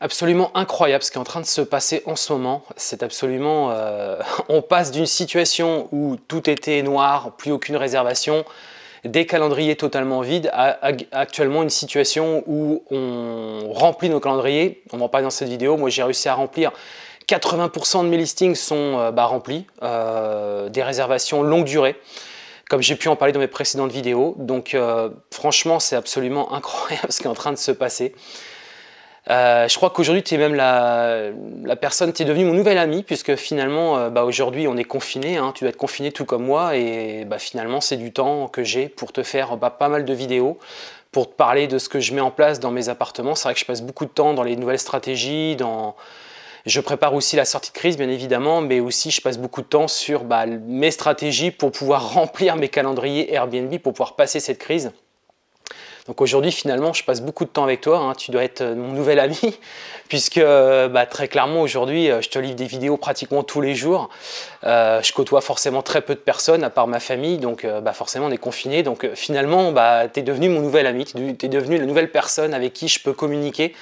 absolument incroyable ce qui est en train de se passer en ce moment. C'est absolument... Euh, on passe d'une situation où tout était noir, plus aucune réservation, des calendriers totalement vides, à, actuellement une situation où on remplit nos calendriers. On va en parle dans cette vidéo. Moi, j'ai réussi à remplir 80% de mes listings sont euh, bah, remplis, euh, des réservations longue durée comme j'ai pu en parler dans mes précédentes vidéos. Donc franchement, c'est absolument incroyable ce qui est en train de se passer. Euh, je crois qu'aujourd'hui, tu es même la, personne, tu es devenue mon nouvel ami, puisque finalement, euh, bah, aujourd'hui, on est confiné, hein. tu dois être confiné tout comme moi, et bah, finalement, c'est du temps que j'ai pour te faire bah, pas mal de vidéos, pour te parler de ce que je mets en place dans mes appartements. C'est vrai que je passe beaucoup de temps dans les nouvelles stratégies, dans... Je prépare aussi la sortie de crise, bien évidemment, mais aussi je passe beaucoup de temps sur mes stratégies pour pouvoir remplir mes calendriers Airbnb, pour pouvoir passer cette crise. Donc aujourd'hui, finalement, je passe beaucoup de temps avec toi. Hein. Tu dois être euh, mon nouvel ami, puisque euh, bah, très clairement, aujourd'hui, euh, je te livre des vidéos pratiquement tous les jours. je côtoie forcément très peu de personnes, à part ma famille. Donc bah, forcément, on est confiné. Donc finalement, bah, tu es devenu mon nouvel ami. Tu es devenu la nouvelle personne avec qui je peux communiquer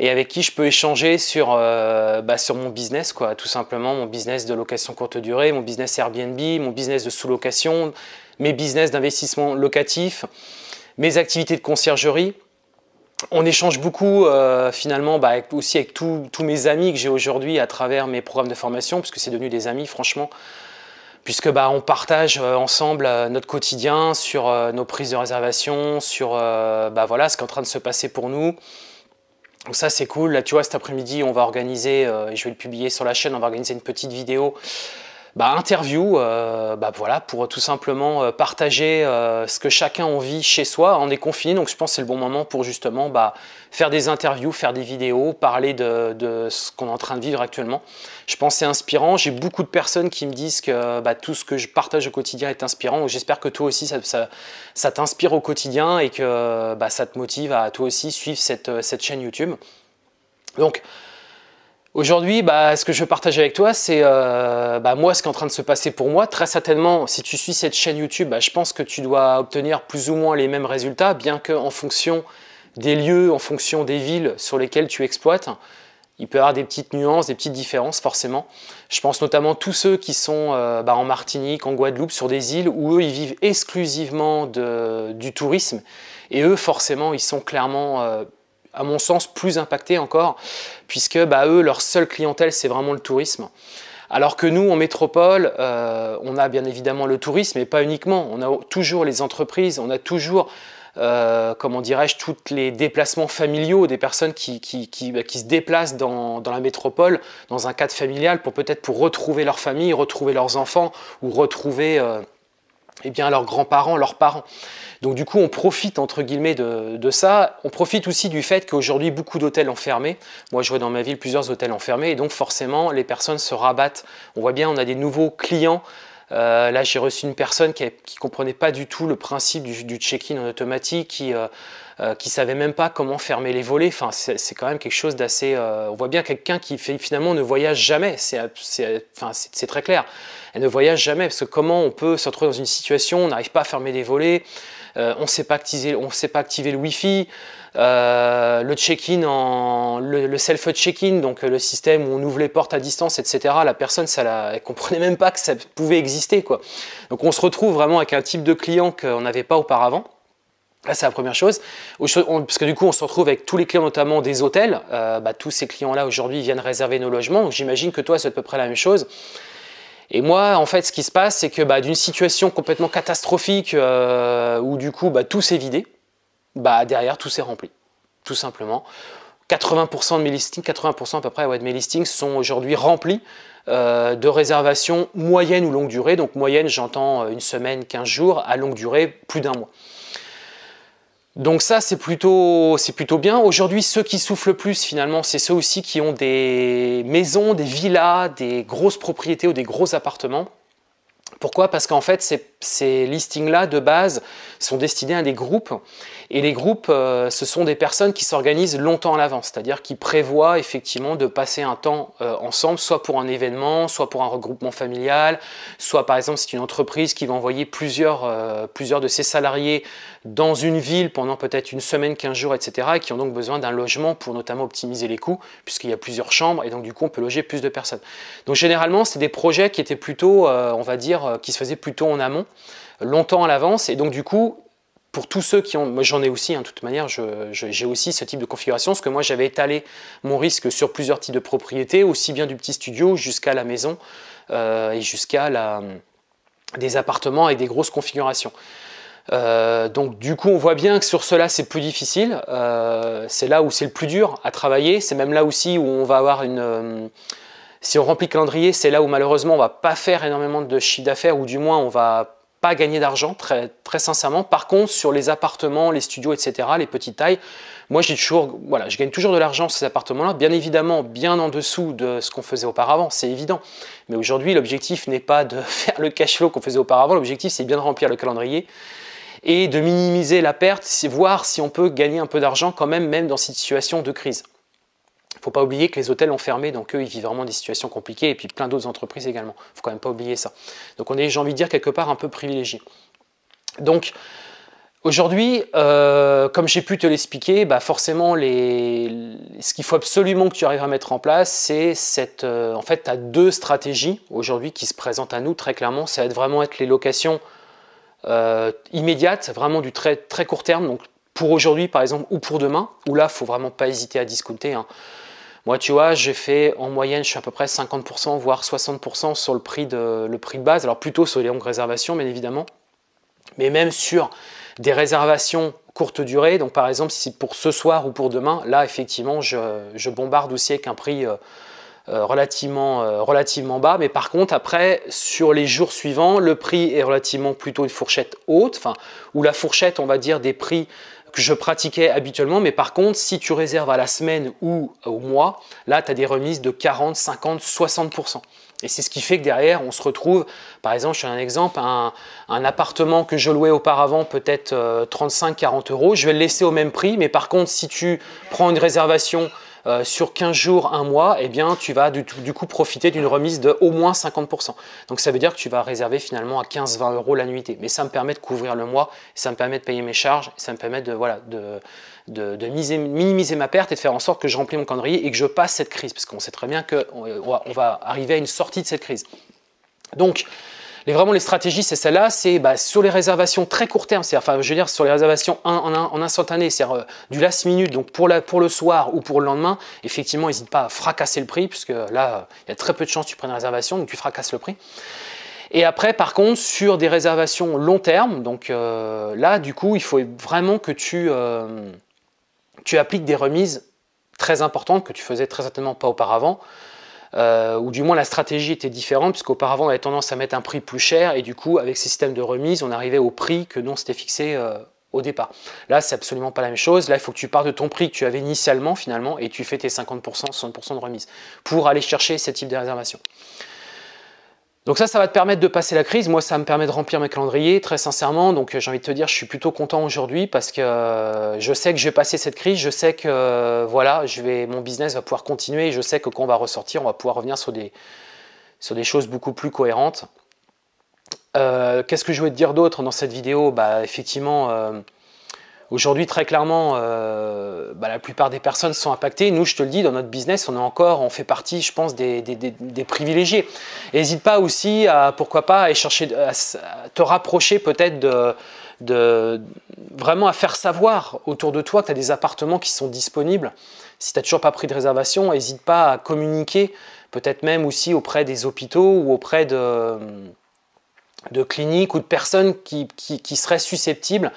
et avec qui je peux échanger sur, bah, sur mon business, quoi, tout simplement, mon business de location courte durée, mon business Airbnb, mon business de sous-location, mes business d'investissement locatif, mes activités de conciergerie. On échange beaucoup euh, finalement bah, aussi avec tous mes amis que j'ai aujourd'hui à travers mes programmes de formation, puisque c'est devenu des amis franchement, puisque bah, on partage euh, ensemble euh, notre quotidien sur nos prises de réservation, sur bah, voilà, ce qui est en train de se passer pour nous. Donc ça c'est cool. Là tu vois cet après-midi on va organiser, et je vais le publier sur la chaîne, on va organiser une petite vidéo bah, interview, euh, bah, voilà, pour tout simplement euh, partager euh, ce que chacun en vit chez soi. On est confiné, donc je pense que c'est le bon moment pour justement bah, faire des interviews, faire des vidéos, parler de, ce qu'on est en train de vivre actuellement. Je pense que c'est inspirant. J'ai beaucoup de personnes qui me disent que bah, tout ce que je partage au quotidien est inspirant. J'espère que toi aussi, ça, t'inspire au quotidien et que ça te motive à toi aussi suivre cette, cette chaîne YouTube. Donc, Aujourd'hui, bah, ce que je veux partager avec toi, c'est euh, bah, moi ce qui est en train de se passer pour moi. Très certainement, si tu suis cette chaîne YouTube, bah, je pense que tu dois obtenir plus ou moins les mêmes résultats, bien qu'en fonction des lieux, en fonction des villes sur lesquelles tu exploites, il peut y avoir des petites nuances, des petites différences forcément. Je pense notamment tous ceux qui sont euh, en Martinique, en Guadeloupe, sur des îles où eux, ils vivent exclusivement du tourisme. Et eux, forcément, ils sont clairement... Euh, à mon sens, plus impactés encore, puisque bah, eux, leur seule clientèle, c'est vraiment le tourisme. Alors que nous, en métropole, euh, on a bien évidemment le tourisme, mais pas uniquement. On a toujours les entreprises, on a toujours, euh, comment dirais-je, tous les déplacements familiaux des personnes qui, qui, bah, se déplacent dans, la métropole, dans un cadre familial, pour peut-être pour retrouver leur famille, retrouver leurs enfants, ou retrouver... Euh, eh bien, leurs grands-parents, leurs parents. Donc du coup, on profite entre guillemets de, ça. On profite aussi du fait qu'aujourd'hui, beaucoup d'hôtels enfermés. Moi, je vois dans ma ville plusieurs hôtels enfermés, et donc forcément, les personnes se rabattent. On voit bien, on a des nouveaux clients. Euh, là, j'ai reçu une personne qui ne comprenait pas du tout le principe du, check-in en automatique, qui, euh, qui euh, qui savait même pas comment fermer les volets. Enfin, c'est quand même quelque chose d'assez. Euh, on voit bien quelqu'un qui fait, finalement ne voyage jamais. C'est très clair. Elle ne voyage jamais parce que comment on peut se retrouver dans une situation, où on n'arrive pas à fermer les volets, euh, on ne sait pas activer, on sait pas activer le Wi-Fi. le check-in en le, self check-in donc le système où on ouvre les portes à distance etc la personne ça comprenait même pas que ça pouvait exister quoi donc on se retrouve vraiment avec un type de client qu'on n'avait pas auparavant Là, c'est la première chose. Parce que du coup, on se retrouve avec tous les clients, notamment des hôtels. Euh, bah, tous ces clients-là, aujourd'hui, viennent réserver nos logements. J'imagine que toi, c'est à peu près la même chose. Et moi, en fait, ce qui se passe, c'est que bah, d'une situation complètement catastrophique, euh, où du coup, bah, tout s'est vidé, derrière, tout s'est rempli. Tout simplement. 80% de mes listings, 80% à peu près ouais, de mes listings sont aujourd'hui remplis euh, de réservations moyennes ou longue durée. Donc moyenne, j'entends une semaine, 15 jours, à longue durée, plus d'un mois. Donc ça, c'est plutôt, c'est plutôt bien. Aujourd'hui, ceux qui soufflent le plus, finalement, c'est ceux aussi qui ont des maisons, des villas, des grosses propriétés ou des gros appartements. Pourquoi Parce qu'en fait, ces, listings-là, de base, sont destinés à des groupes. Et les groupes, euh, ce sont des personnes qui s'organisent longtemps à l'avance, c'est-à-dire qui prévoient effectivement de passer un temps euh, ensemble, soit pour un événement, soit pour un regroupement familial, soit par exemple c'est une entreprise qui va envoyer plusieurs, euh, plusieurs de ses salariés dans une ville pendant peut-être une semaine, 15 jours, etc., et qui ont donc besoin d'un logement pour notamment optimiser les coûts, puisqu'il y a plusieurs chambres, et donc du coup on peut loger plus de personnes. Donc généralement, c'est des projets qui étaient plutôt, on va dire, euh, qui se faisait plutôt en amont, longtemps à l'avance. Et donc du coup, pour tous ceux qui ont, Moi, j'en ai aussi, hein, de toute manière, j'ai aussi ce type de configuration, parce que moi j'avais étalé mon risque sur plusieurs types de propriétés, aussi bien du petit studio jusqu'à la maison euh, et jusqu'à des appartements et des grosses configurations. Euh, donc du coup on voit bien que sur cela c'est plus difficile, c'est là où c'est le plus dur à travailler, c'est même là aussi où on va avoir une, si on remplit le calendrier, c'est là où malheureusement on va pas faire énormément de chiffre d'affaires ou du moins on va pas gagner d'argent très, très sincèrement. Par contre, sur les appartements, les studios, etc., les petites tailles, moi j'ai toujours, voilà, je gagne toujours de l'argent sur ces appartements-là, bien évidemment, bien en dessous de ce qu'on faisait auparavant, c'est évident. Mais aujourd'hui, l'objectif n'est pas de faire le cash flow qu'on faisait auparavant, l'objectif c'est bien de remplir le calendrier et de minimiser la perte, voir si on peut gagner un peu d'argent quand même, même dans cette situation de crise faut pas oublier que les hôtels ont fermé, donc eux, ils vivent vraiment des situations compliquées, et puis plein d'autres entreprises également. faut quand même pas oublier ça. Donc on est, j'ai envie de dire, quelque part un peu privilégié. Donc, Aujourd'hui, euh, comme j'ai pu te l'expliquer, bah forcément, les... ce qu'il faut absolument que tu arrives à mettre en place, c'est cette. Euh, en fait, tu as deux stratégies aujourd'hui qui se présentent à nous très clairement. Ça va vraiment être les locations euh, immédiates, vraiment du très, très court terme, donc pour aujourd'hui par exemple, ou pour demain, où là, il faut vraiment pas hésiter à discuter. Hein. Moi, tu vois, j'ai fait en moyenne, je suis à peu près 50%, voire 60% sur le prix, de, le prix de base. Alors plutôt sur les longues réservations, bien évidemment. Mais même sur des réservations courte durée. Donc par exemple, si pour ce soir ou pour demain, là effectivement, je, bombarde aussi avec un prix euh, euh, relativement, euh, relativement bas. Mais par contre, après, sur les jours suivants, le prix est relativement plutôt une fourchette haute, enfin, ou la fourchette, on va dire, des prix que je pratiquais habituellement. Mais par contre, si tu réserves à la semaine ou au mois, là, tu as des remises de 40, 50, 60%. Et c'est ce qui fait que derrière, on se retrouve, par exemple, je fais un exemple, un, un appartement que je louais auparavant, peut-être 35, euh, 40 euros, je vais le laisser au même prix. Mais par contre, si tu prends une réservation euh, sur 15 jours, un mois, eh bien, tu vas du, coup profiter d'une remise de au moins 50%. Donc ça veut dire que tu vas réserver finalement à 15-20 euros la nuitée. Mais ça me permet de couvrir le mois, ça me permet de payer mes charges, ça me permet de, minimiser ma perte et de faire en sorte que je remplis mon calendrier et que je passe cette crise. Parce qu'on sait très bien qu'on on va arriver à une sortie de cette crise. Donc, les, vraiment, les stratégies, c'est celle-là, c'est bah, sur les réservations très court terme, c'est-à-dire, je veux dire, sur les réservations en, instantané, c'est-à-dire euh, du last minute, donc pour, le soir ou pour le lendemain, effectivement, n'hésite pas à fracasser le prix, puisque là, il y a très peu de chances que tu prennes une réservation, donc tu fracasses le prix. Et après, par contre, sur des réservations long terme, donc euh, là, du coup, il faut vraiment que tu, euh, tu appliques des remises très importantes que tu faisais très certainement pas auparavant. Euh, ou du moins la stratégie était différente, puisqu'auparavant on avait tendance à mettre un prix plus cher, et du coup, avec ces systèmes de remise, on arrivait au prix que non s'était fixé euh, au départ. Là, c'est absolument pas la même chose. Là, il faut que tu pars de ton prix que tu avais initialement, finalement, et tu fais tes 50%, 60% de remise pour aller chercher ce type de réservation. Donc ça, ça va te permettre de passer la crise. Moi, ça me permet de remplir mes calendriers, très sincèrement. Donc euh, j'ai envie de te dire, je suis plutôt content aujourd'hui parce que euh, je sais que je vais passer cette crise. Je sais que euh, voilà, mon business va pouvoir continuer. Et je sais que quand on va ressortir, on va pouvoir revenir sur des, sur des choses beaucoup plus cohérentes. Qu'est-ce que je voulais te dire d'autre dans cette vidéo Bah effectivement, Aujourd'hui, très clairement, euh, bah, la plupart des personnes sont impactées. Nous, je te le dis, dans notre business, on est encore, on fait partie, je pense, des, privilégiés. N'hésite pas aussi à, pourquoi pas, à chercher, à te rapprocher peut-être de, vraiment à faire savoir autour de toi que tu as des appartements qui sont disponibles. Si tu n'as toujours pas pris de réservation, n'hésite pas à communiquer, peut-être même aussi auprès des hôpitaux ou auprès de, cliniques ou de personnes qui seraient susceptibles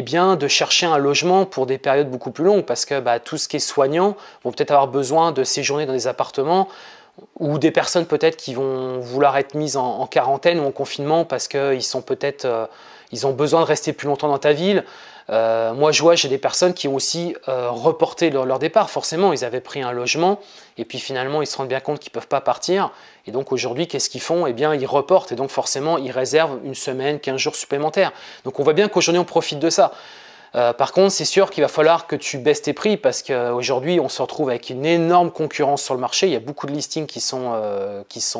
bien, de chercher un logement pour des périodes beaucoup plus longues parce que bah, tout ce qui est soignant vont peut-être avoir besoin de séjourner dans des appartements ou des personnes peut-être qui vont vouloir être mises en, quarantaine ou en confinement parce qu'ils euh, ils ont besoin de rester plus longtemps dans ta ville. Euh, moi, je vois j'ai des personnes qui ont aussi euh, reporté leur, départ. Forcément, ils avaient pris un logement et puis finalement, ils se rendent bien compte qu'ils ne peuvent pas partir. Et donc aujourd'hui, qu'est-ce qu'ils font Eh bien, ils reportent et donc forcément, ils réservent une semaine, 15 jours supplémentaires. Donc on voit bien qu'aujourd'hui, on profite de ça. Euh, par contre, c'est sûr qu'il va falloir que tu baisses tes prix parce qu'aujourd'hui, on se retrouve avec une énorme concurrence sur le marché. Il y a beaucoup de listings qui sont,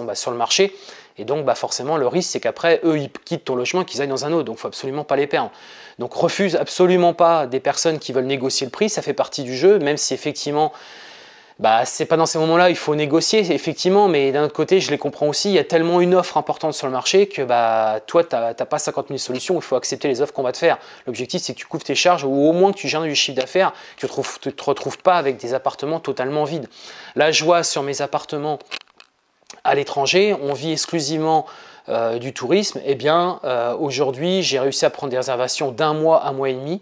bah, sur le marché. Et donc, bah, forcément, le risque, c'est qu'après, eux, ils quittent ton logement, qu'ils aillent dans un autre. Donc, faut absolument pas les perdre. Donc, refuse absolument pas des personnes qui veulent négocier le prix. Ça fait partie du jeu, même si effectivement, bah, c'est pas dans ces moments-là, il faut négocier, effectivement, mais d'un autre côté, je les comprends aussi, il y a tellement une offre importante sur le marché que bah, toi, tu n'as pas 50 000 solutions, il faut accepter les offres qu'on va te faire. L'objectif, c'est que tu couvres tes charges ou au moins que tu gères du chiffre d'affaires, tu ne te retrouves pas avec des appartements totalement vides. La joie sur mes appartements, à l'étranger, on vit exclusivement euh, du tourisme, eh bien euh, aujourd'hui j'ai réussi à prendre des réservations d'un mois à mois et demi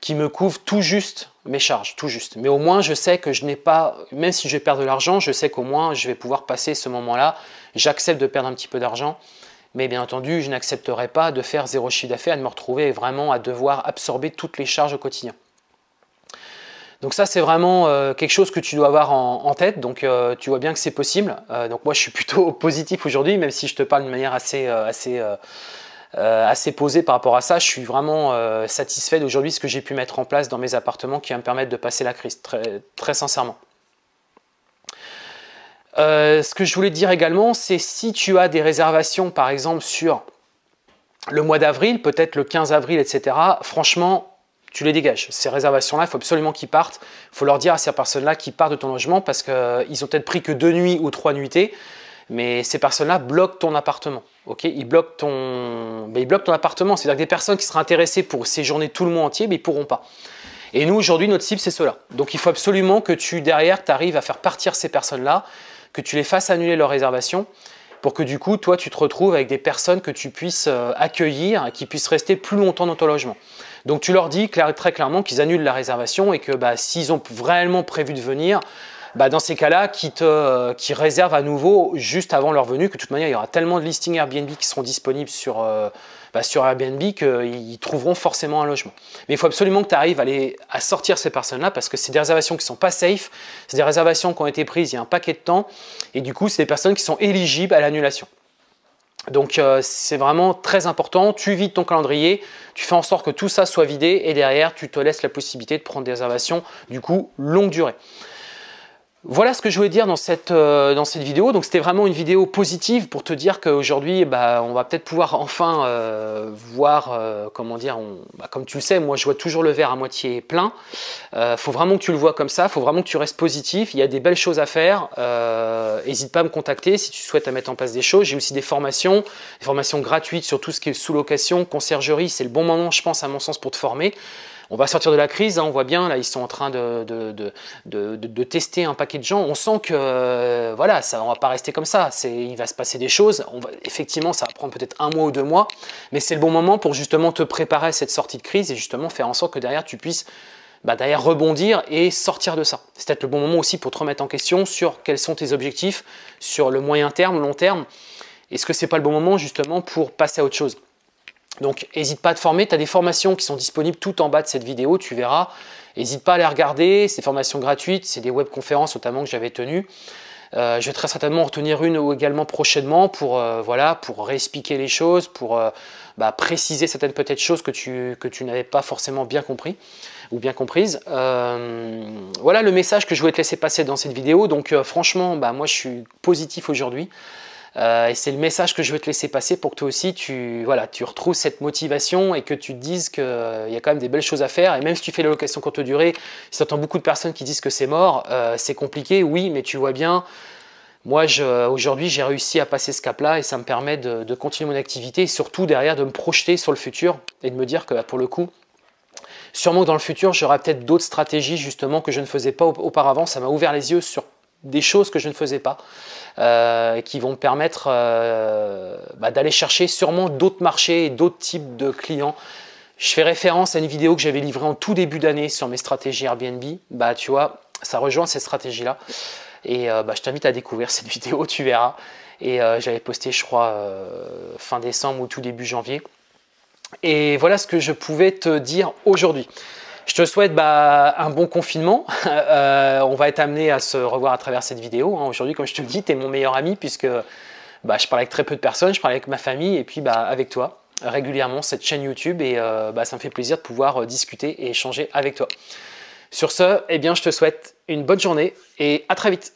qui me couvrent tout juste mes charges, tout juste. Mais au moins je sais que je n'ai pas, même si je vais perdre de l'argent, je sais qu'au moins je vais pouvoir passer ce moment-là. J'accepte de perdre un petit peu d'argent, mais bien entendu je n'accepterai pas de faire zéro chiffre d'affaires de me retrouver vraiment à devoir absorber toutes les charges au quotidien. Donc ça, c'est vraiment euh, quelque chose que tu dois avoir en, tête. Donc euh, tu vois bien que c'est possible. Euh, donc moi, je suis plutôt positif aujourd'hui, même si je te parle de manière assez, assez, assez posée par rapport à ça. Je suis vraiment satisfait d'aujourd'hui ce que j'ai pu mettre en place dans mes appartements qui va me permettre de passer la crise, très, très sincèrement. ce que je voulais dire également, c'est si tu as des réservations, par exemple, sur le mois d'avril, peut-être le 15 avril, etc., franchement, tu les dégages. Ces réservations-là, il faut absolument qu'ils partent. Il faut leur dire à ces personnes-là qu'ils partent de ton logement parce qu'ils euh, ont peut-être pris que deux nuits ou trois nuitées mais ces personnes-là bloquent ton appartement. ok ils, bloquent ton... Ben, ton appartement. C'est-à-dire que des personnes qui seraient intéressées pour séjourner tout le monde entier, mais ben, ils pourront pas. Et nous, aujourd'hui, notre cible, c'est cela. Donc, il faut absolument que tu, derrière, tu arrives à faire partir ces personnes-là, que tu les fasses annuler leurs réservation, pour que du coup, toi, tu te retrouves avec des personnes que tu puisses euh, accueillir, qui puissent rester plus longtemps dans ton logement. Donc tu leur dis très clairement qu'ils annulent la réservation et que bah, s'ils ont vraiment prévu de venir, bah, dans ces cas-là, qui, réservent à nouveau juste avant leur venue, que de toute manière, il y aura tellement de listings Airbnb qui seront disponibles sur, euh, bah, sur Airbnb qu'ils trouveront forcément un logement. Mais il faut absolument que tu arrives à, à sortir ces personnes-là parce que c'est des réservations qui ne sont pas safe, c'est des réservations qui ont été prises il y a un paquet de temps, et du coup, c'est des personnes qui sont éligibles à l'annulation. Donc euh, c'est vraiment très important. Tu vides ton calendrier, tu fais en sorte que tout ça soit vidé et derrière tu te laisses la possibilité de prendre des réservations du coup longue durée. Voilà ce que je voulais dire dans cette, euh, dans cette vidéo. Donc c'était vraiment une vidéo positive pour te dire qu'aujourd'hui, eh ben, on va peut-être pouvoir enfin euh, voir, euh, comment dire, bah, comme tu le sais, moi je vois toujours le verre à moitié plein. faut vraiment que tu le vois comme ça, faut vraiment que tu restes positif. Il y a des belles choses à faire. N'hésite pas à me contacter si tu souhaites à mettre en place des choses. J'ai aussi des formations, des formations gratuites sur tout ce qui est sous-location, conciergerie. C'est le bon moment, je pense, à mon sens, pour te former. On va sortir de la crise, hein, on voit bien, là, ils sont en train de, de, tester un paquet de gens. On sent que, euh, voilà, ça, on va pas rester comme ça. Il va se passer des choses. On va, effectivement, ça va prendre peut-être un mois ou deux mois, mais c'est le bon moment pour justement te préparer à cette sortie de crise et justement faire en sorte que derrière, tu puisses bah, rebondir et sortir de ça. C'est peut-être le bon moment aussi pour te remettre en question sur quels sont tes objectifs sur le moyen terme, long terme. Est-ce que n'est pas le bon moment justement pour passer à autre chose donc n'hésite pas à te former, tu as des formations qui sont disponibles tout en bas de cette vidéo, tu verras. N'hésite pas à les regarder, c'est des formations gratuites, c'est des webconférences notamment que j'avais tenues. Euh, je vais très certainement en retenir une ou également prochainement pour, euh, voilà, pour réexpliquer les choses, pour euh, bah, préciser certaines peut-être choses que tu, que tu n'avais pas forcément bien compris ou bien comprises. voilà le message que je voulais te laisser passer dans cette vidéo. Donc franchement, bah, moi je suis positif aujourd'hui. Euh, et c'est le message que je veux te laisser passer pour que toi aussi tu, voilà, tu retrouves cette motivation et que tu te dises qu'il euh, y a quand même des belles choses à faire. Et même si tu fais la location courte durée, si tu entends beaucoup de personnes qui disent que c'est mort, euh, c'est compliqué, oui, mais tu vois bien, moi aujourd'hui j'ai réussi à passer ce cap-là et ça me permet de, continuer mon activité et surtout derrière de me projeter sur le futur et de me dire que bah, pour le coup, Sûrement dans le futur, j'aurai peut-être d'autres stratégies justement que je ne faisais pas auparavant. Ça m'a ouvert les yeux sur des choses que je ne faisais pas, euh, qui vont me permettre euh, bah, d'aller chercher sûrement d'autres marchés et d'autres types de clients. Je fais référence à une vidéo que j'avais livrée en tout début d'année sur mes stratégies Airbnb. Bah, tu vois, ça rejoint ces stratégies-là. Et euh, bah, je t'invite à découvrir cette vidéo, tu verras. Et j'avais posté, je crois, fin décembre ou tout début janvier. Et voilà ce que je pouvais te dire aujourd'hui. Je te souhaite bah, un bon confinement. Euh, on va être amené à se revoir à travers cette vidéo. Hein. Aujourd'hui, comme je te le dis, tu es mon meilleur ami puisque bah, je parle avec très peu de personnes, je parle avec ma famille et puis bah, avec toi régulièrement cette chaîne YouTube et euh, ça me fait plaisir de pouvoir euh, discuter et échanger avec toi. Sur ce, eh bien, je te souhaite une bonne journée et à très vite.